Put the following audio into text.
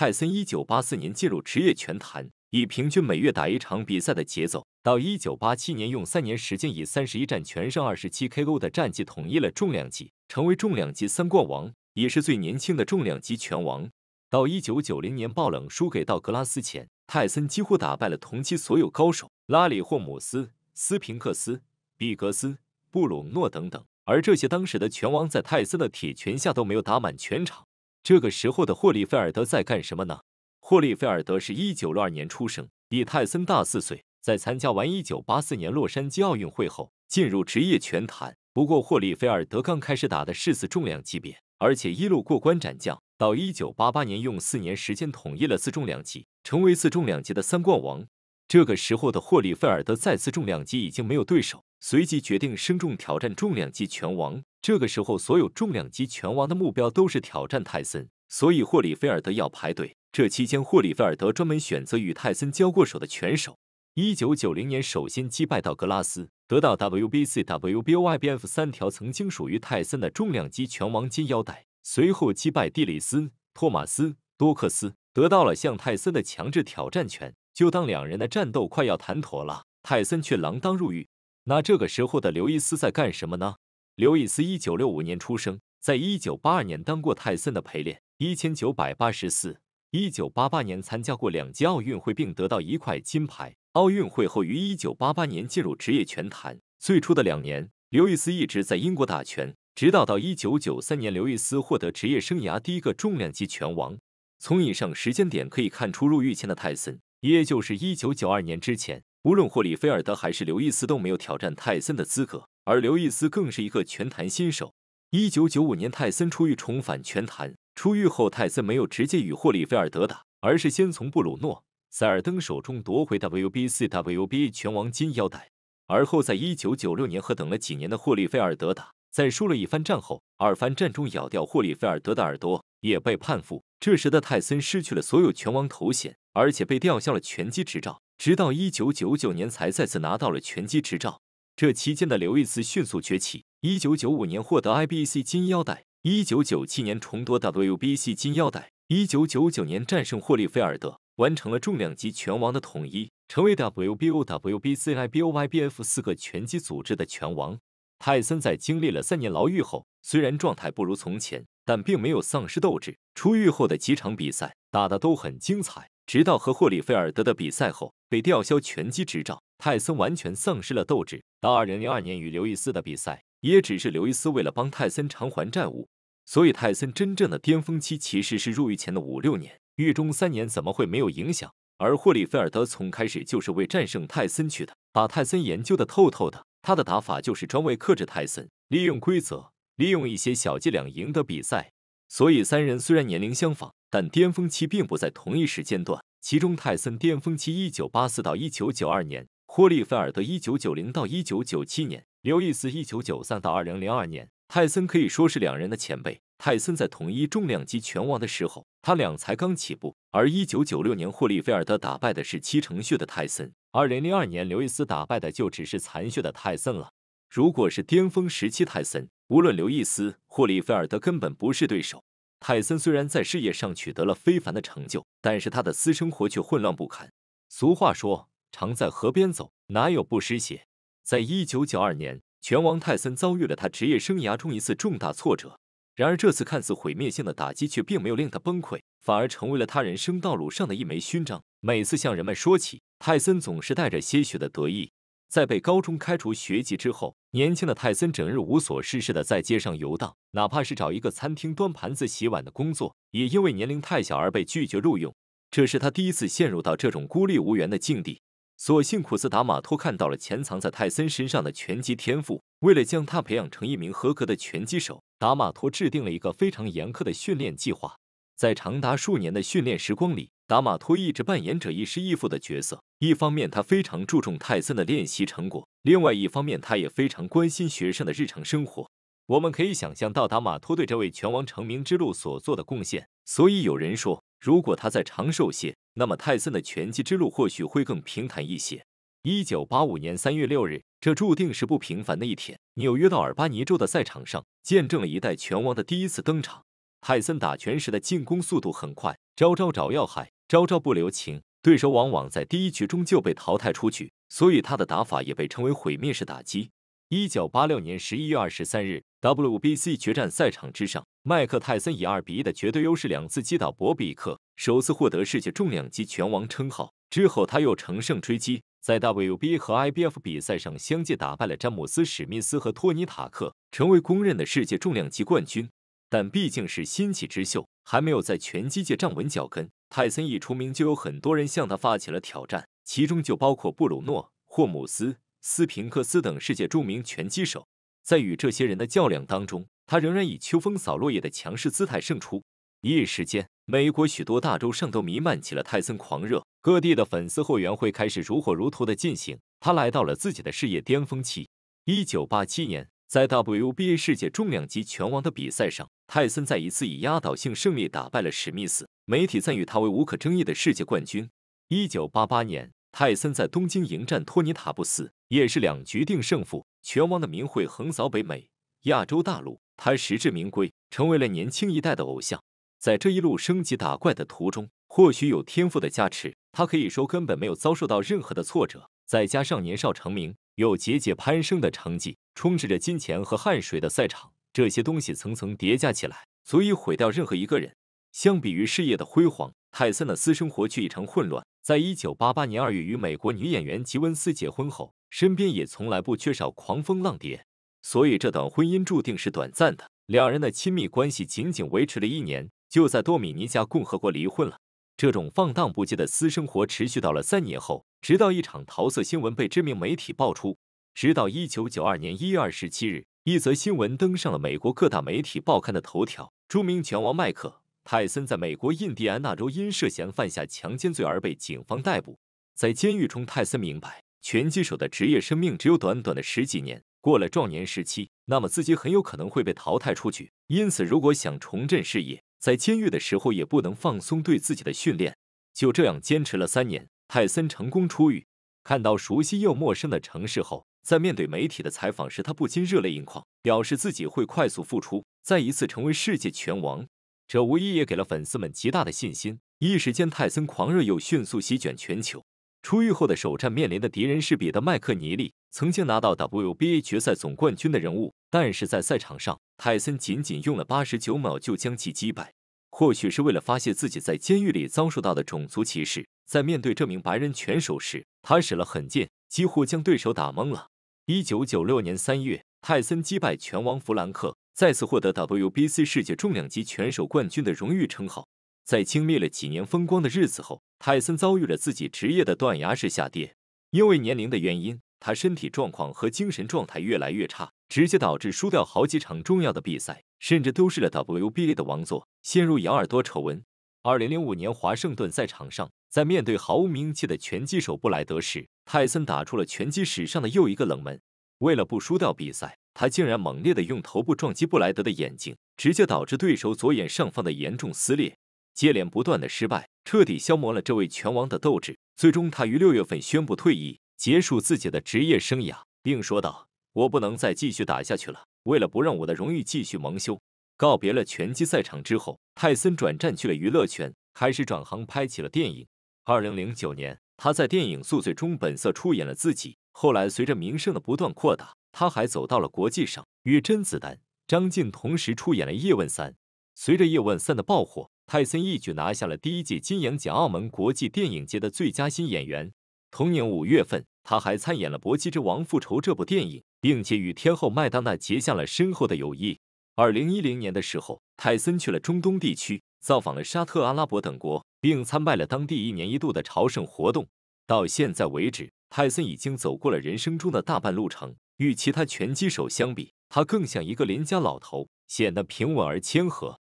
泰森一九八四年进入职业拳坛，以平均每月打一场比赛的节奏，到一九八七年用三年时间，以三十一战全胜二十七 KO 的战绩统一了重量级，成为重量级三冠王，也是最年轻的重量级拳王。到一九九零年爆冷输给道格拉斯前，泰森几乎打败了同期所有高手，拉里·霍姆斯、斯平克斯、比格斯、布鲁诺等等，而这些当时的拳王在泰森的铁拳下都没有打满全场。这个时候的霍利菲尔德在干什么呢？霍利菲尔德是一九六二年出生，比泰森大四岁，在参加完一九八四年洛杉矶奥运会后进入职业拳坛。不过霍利菲尔德刚开始打的是次重量级别，而且一路过关斩将，到一九八八年用四年时间统一了次重量级，成为次重量级的三冠王。这个时候的霍里菲尔德再次重量级已经没有对手，随即决定升重挑战重量级拳王。这个时候，所有重量级拳王的目标都是挑战泰森，所以霍里菲尔德要排队。这期间，霍里菲尔德专门选择与泰森交过手的拳手。一九九零年，首先击败道格拉斯，得到 WBC、WBO、IBF 三条曾经属于泰森的重量级拳王金腰带。随后击败蒂里斯、托马斯、多克斯，得到了向泰森的强制挑战权。就当两人的战斗快要谈妥了，泰森却锒铛入狱。那这个时候的刘易斯在干什么呢？刘易斯一九六五年出生，在一九八二年当过泰森的陪练。一千九百八十四，一九八八年参加过两届奥运会，并得到一块金牌。奥运会后，于一九八八年进入职业拳坛。最初的两年，刘易斯一直在英国打拳，直到到一九九三年，刘易斯获得职业生涯第一个重量级拳王。从以上时间点可以看出，入狱前的泰森。也就是一九九二年之前，无论霍利菲尔德还是刘易斯都没有挑战泰森的资格，而刘易斯更是一个拳坛新手。一九九五年，泰森出狱重返拳坛，出狱后泰森没有直接与霍利菲尔德打，而是先从布鲁诺·塞尔登手中夺回 W.B. c W.B. a 拳王金腰带，而后在一九九六年和等了几年的霍利菲尔德打，在输了一番战后，二番战中咬掉霍利菲尔德的耳朵也被判负，这时的泰森失去了所有拳王头衔。而且被吊销了拳击执照，直到一九九九年才再次拿到了拳击执照。这期间的刘易斯迅速崛起。一九九五年获得 IBC 金腰带，一九九七年重夺 WBC 金腰带，一九九九年战胜霍利菲尔德，完成了重量级拳王的统一，成为 WBO、WBC、IBO、YBF 四个拳击组织的拳王。泰森在经历了三年牢狱后，虽然状态不如从前，但并没有丧失斗志。出狱后的几场比赛打得都很精彩。直到和霍里菲尔德的比赛后被吊销拳击执照，泰森完全丧失了斗志。到二零零二年与刘易斯的比赛，也只是刘易斯为了帮泰森偿还债务。所以泰森真正的巅峰期其实是入狱前的五六年，狱中三年怎么会没有影响？而霍里菲尔德从开始就是为战胜泰森去的，把泰森研究的透透的，他的打法就是专为克制泰森，利用规则，利用一些小伎俩赢得比赛。所以三人虽然年龄相仿。但巅峰期并不在同一时间段。其中，泰森巅峰期一九八四到一九九二年，霍利菲尔德一九九零到一九九七年，刘易斯一九九三到二零零二年。泰森可以说是两人的前辈。泰森在统一重量级拳王的时候，他俩才刚起步。而一九九六年，霍利菲尔德打败的是七成血的泰森；二零零二年，刘易斯打败的就只是残血的泰森了。如果是巅峰时期，泰森无论刘易斯、霍利菲尔德根本不是对手。泰森虽然在事业上取得了非凡的成就，但是他的私生活却混乱不堪。俗话说：“常在河边走，哪有不湿鞋。”在一九九二年，拳王泰森遭遇了他职业生涯中一次重大挫折。然而，这次看似毁灭性的打击却并没有令他崩溃，反而成为了他人生道路上的一枚勋章。每次向人们说起泰森，总是带着些许的得意。在被高中开除学籍之后，年轻的泰森整日无所事事的在街上游荡，哪怕是找一个餐厅端盘子、洗碗的工作，也因为年龄太小而被拒绝录用。这是他第一次陷入到这种孤立无援的境地。所幸，库斯达马托看到了潜藏在泰森身上的拳击天赋，为了将他培养成一名合格的拳击手，达马托制定了一个非常严苛的训练计划。在长达数年的训练时光里。达马托一直扮演着一师一父的角色。一方面，他非常注重泰森的练习成果；另外一方面，他也非常关心学生的日常生活。我们可以想象到达马托对这位拳王成名之路所做的贡献。所以有人说，如果他再长寿些，那么泰森的拳击之路或许会更平坦一些。一九八五年三月六日，这注定是不平凡的一天。纽约到尔巴尼州的赛场上，见证了一代拳王的第一次登场。泰森打拳时的进攻速度很快，招招找要害。招招不留情，对手往往在第一局中就被淘汰出局，所以他的打法也被称为毁灭式打击。一九八六年十一月二十三日，WBC 决战赛场之上，麦克泰森以二比一的绝对优势两次击倒博比克，首次获得世界重量级拳王称号。之后他又乘胜追击，在 WBA 和 IBF 比赛上相继打败了詹姆斯·史密斯和托尼·塔克，成为公认的世界重量级冠军。但毕竟是新起之秀，还没有在拳击界站稳脚跟。泰森一出名，就有很多人向他发起了挑战，其中就包括布鲁诺、霍姆斯、斯平克斯等世界著名拳击手。在与这些人的较量当中，他仍然以秋风扫落叶的强势姿态胜出。一时间，美国许多大洲上都弥漫起了泰森狂热，各地的粉丝后援会开始如火如荼地进行。他来到了自己的事业巅峰期。一九八七年。在 WBA 世界重量级拳王的比赛上，泰森在一次以压倒性胜利打败了史密斯。媒体赞誉他为无可争议的世界冠军。一九八八年，泰森在东京迎战托尼塔布斯，也是两局定胜负。拳王的名讳横扫北美、亚洲大陆，他实至名归，成为了年轻一代的偶像。在这一路升级打怪的途中，或许有天赋的加持，他可以说根本没有遭受到任何的挫折。再加上年少成名。有节节攀升的成绩，充斥着金钱和汗水的赛场，这些东西层层叠加起来，足以毁掉任何一个人。相比于事业的辉煌，泰森的私生活却异常混乱。在一九八八年二月与美国女演员吉文斯结婚后，身边也从来不缺少狂风浪蝶，所以这段婚姻注定是短暂的。两人的亲密关系仅仅维持了一年，就在多米尼加共和国离婚了。这种放荡不羁的私生活持续到了三年后。直到一场桃色新闻被知名媒体爆出，直到一九九二年一月二十七日，一则新闻登上了美国各大媒体报刊的头条。著名拳王迈克·泰森在美国印第安纳州因涉嫌犯下强奸罪而被警方逮捕。在监狱中，泰森明白，拳击手的职业生命只有短短的十几年，过了壮年时期，那么自己很有可能会被淘汰出局。因此，如果想重振事业，在监狱的时候也不能放松对自己的训练。就这样坚持了三年。泰森成功出狱，看到熟悉又陌生的城市后，在面对媒体的采访时，他不禁热泪盈眶，表示自己会快速复出，再一次成为世界拳王。这无疑也给了粉丝们极大的信心。一时间，泰森狂热又迅速席卷全球。出狱后的首战面临的敌人是彼得·麦克尼利，曾经拿到 WBA 决赛总冠军的人物。但是在赛场上，泰森仅仅用了八十九秒就将其击败。或许是为了发泄自己在监狱里遭受到的种族歧视，在面对这名白人拳手时，他使了狠劲，几乎将对手打懵了。一九九六年三月，泰森击败拳王弗兰克，再次获得 WBC 世界重量级拳手冠军的荣誉称号。在经历了几年风光的日子后，泰森遭遇了自己职业的断崖式下跌。因为年龄的原因，他身体状况和精神状态越来越差。直接导致输掉好几场重要的比赛，甚至丢失了 WBA 的王座，陷入“咬耳朵”丑闻。二零零五年华盛顿赛场上，在面对毫无名气的拳击手布莱德时，泰森打出了拳击史上的又一个冷门。为了不输掉比赛，他竟然猛烈的用头部撞击布莱德的眼睛，直接导致对手左眼上方的严重撕裂。接连不断的失败，彻底消磨了这位拳王的斗志。最终，他于六月份宣布退役，结束自己的职业生涯，并说道。我不能再继续打下去了。为了不让我的荣誉继续蒙羞，告别了拳击赛场之后，泰森转战去了娱乐圈，开始转行拍起了电影。二零零九年，他在电影《宿醉》中本色出演了自己。后来，随着名声的不断扩大，他还走到了国际上，与甄子丹、张晋同时出演了《叶问三》。随着《叶问三》的爆火，泰森一举拿下了第一届金羊奖澳门国际电影节的最佳新演员。同年五月份。他还参演了《搏击之王复仇》这部电影，并且与天后麦当娜结下了深厚的友谊。二零一零年的时候，泰森去了中东地区，造访了沙特阿拉伯等国，并参拜了当地一年一度的朝圣活动。到现在为止，泰森已经走过了人生中的大半路程。与其他拳击手相比，他更像一个邻家老头，显得平稳而谦和。